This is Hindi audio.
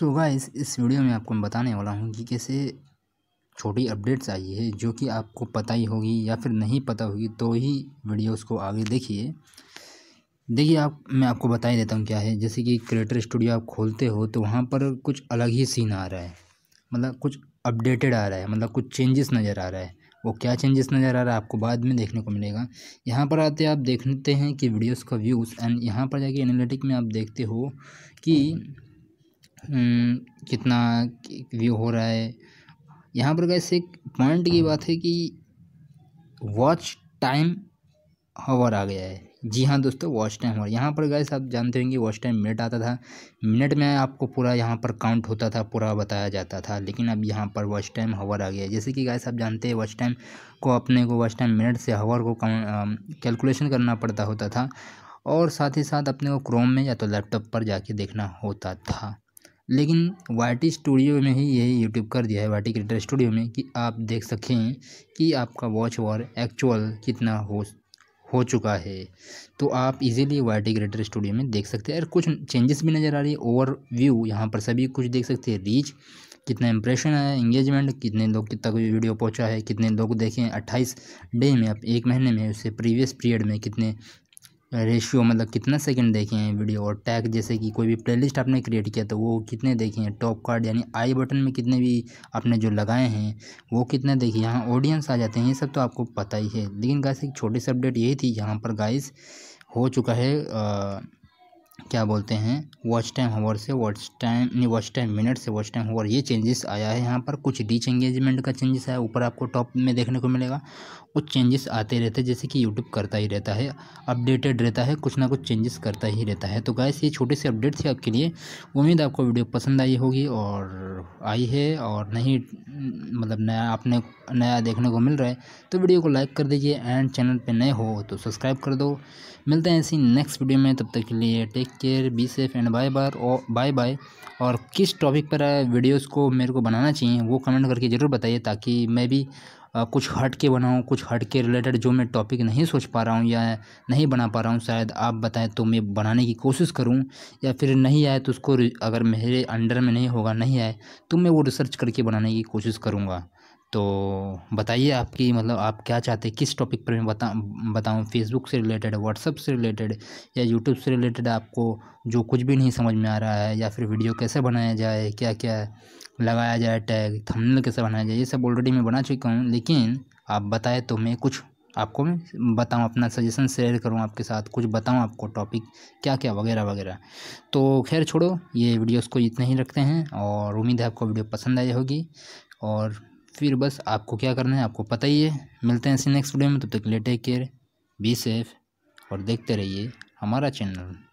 सो so गाइस इस वीडियो में आपको मैं बताने वाला हूँ कि कैसे छोटी अपडेट्स आई है जो कि आपको पता ही होगी या फिर नहीं पता होगी तो ही वीडियो उसको आगे देखिए देखिए आप मैं आपको बता ही देता हूँ क्या है जैसे कि क्रिएटर स्टूडियो आप खोलते हो तो वहाँ पर कुछ अलग ही सीन आ रहा है मतलब कुछ अपडेटेड आ रहा है मतलब कुछ चेंजेस नज़र आ रहा है वो क्या चेंजेस नज़र आ रहा है आपको बाद में देखने को मिलेगा यहाँ पर आते आप देखते हैं कि वीडियोस का व्यूज़ एंड यहाँ पर जाके एनालिटिक में आप देखते हो कि हम्म, कितना व्यू हो रहा है यहाँ पर कैसे एक पॉइंट की बात है कि वॉच टाइम हवर आ गया है जी हाँ दोस्तों वॉच टाइम हवर यहाँ पर गए आप जानते होंगे वॉच टाइम मिनट आता था मिनट में आपको पूरा यहाँ पर काउंट होता था पूरा बताया जाता था लेकिन अब यहाँ पर वॉच टाइम हवर आ गया है जैसे कि गाय आप जानते हैं वॉच टाइम को अपने को वॉच टाइम मिनट से हवर को कैलकुलेशन करना पड़ता होता था और साथ ही साथ अपने को क्रोम में या तो लैपटॉप पर जाके देखना होता था लेकिन वाटी स्टूडियो में ही यही यूट्यूब कर दिया है वाटी क्रिएटर स्टूडियो में कि आप देख सकें कि आपका वॉच वॉर एक्चुअल कितना हो हो चुका है तो आप इजीली वाटी क्रिएटर स्टूडियो में देख सकते हैं और कुछ चेंजेस भी नज़र आ रही है ओवर व्यू यहाँ पर सभी कुछ देख सकते हैं रीच कितना इंप्रेशन है इंगेजमेंट कितने लोग तक वीडियो पहुंचा है कितने लोग देखें 28 डे में आप एक महीने में उससे प्रीवियस पीरियड में कितने रेशियो मतलब कितना सेकंड देखे हैं वीडियो और टैग जैसे कि कोई भी प्लेलिस्ट आपने क्रिएट किया तो वो कितने देखे हैं टॉप कार्ड यानी आई बटन में कितने भी आपने जो लगाए हैं वो कितने देखे यहाँ ऑडियंस आ जाते हैं ये सब तो आपको पता ही है लेकिन गाइस एक छोटी सी अपडेट यही थी यहाँ पर गाइस हो चुका है आ, क्या बोलते हैं वॉच टाइम होवर से वॉच टाइम नहीं वॉच टाइम मिनट से वॉच टाइम होवर ये चेंजेस आया है यहाँ पर कुछ डीच एंगेजमेंट का चेंजेस आया ऊपर आपको टॉप में देखने को मिलेगा कुछ चेंजेस आते रहते हैं जैसे कि यूट्यूब करता ही रहता है अपडेटेड रहता है कुछ ना कुछ चेंजेस करता ही रहता है तो गैस ये छोटे से अपडेट थे आपके लिए उम्मीद आपको वीडियो पसंद आई होगी और आई है और नहीं मतलब नया आपने नया देखने को मिल रहा है तो वीडियो को लाइक कर दीजिए एंड चैनल पे नए हो तो सब्सक्राइब कर दो मिलते हैं ऐसी नेक्स्ट वीडियो में तब तक के लिए take care be safe and bye bye और बाय बाय और किस टॉपिक पर वीडियोस को मेरे को बनाना चाहिए वो कमेंट करके ज़रूर बताइए ताकि मैं भी कुछ हट के बनाऊँ कुछ हट के रिलेटेड जो मैं टॉपिक नहीं सोच पा रहा हूँ या नहीं बना पा रहा हूँ शायद आप बताएं तो मैं बनाने की कोशिश करूँ या फिर नहीं आए तो उसको अगर मेरे अंडर में नहीं होगा नहीं आए तो मैं वो रिसर्च करके बनाने की कोशिश करूँगा तो बताइए आपकी मतलब आप क्या चाहते हैं किस टॉपिक पर मैं बता बताऊँ फेसबुक से रिलेटेड व्हाट्सअप से रिलेटेड या यूट्यूब से रिलेटेड आपको जो कुछ भी नहीं समझ में आ रहा है या फिर वीडियो कैसे बनाया जाए क्या क्या है लगाया जाए टैग थंबनेल कैसे बनाया जाए ये सब ऑलरेडी मैं बना चुका हूँ लेकिन आप बताएं तो मैं कुछ आपको मैं बताऊँ अपना सजेशन शेयर करूँ आपके साथ कुछ बताऊँ आपको टॉपिक क्या क्या वगैरह वगैरह तो खैर छोड़ो ये वीडियोस को इतना ही रखते हैं और उम्मीद है आपको वीडियो पसंद आई होगी और फिर बस आपको क्या करना है आपको पता ही है मिलते हैं ऐसे नेक्स्ट वीडियो में तब तो तक ले टेक केयर बी सेफ और देखते रहिए हमारा चैनल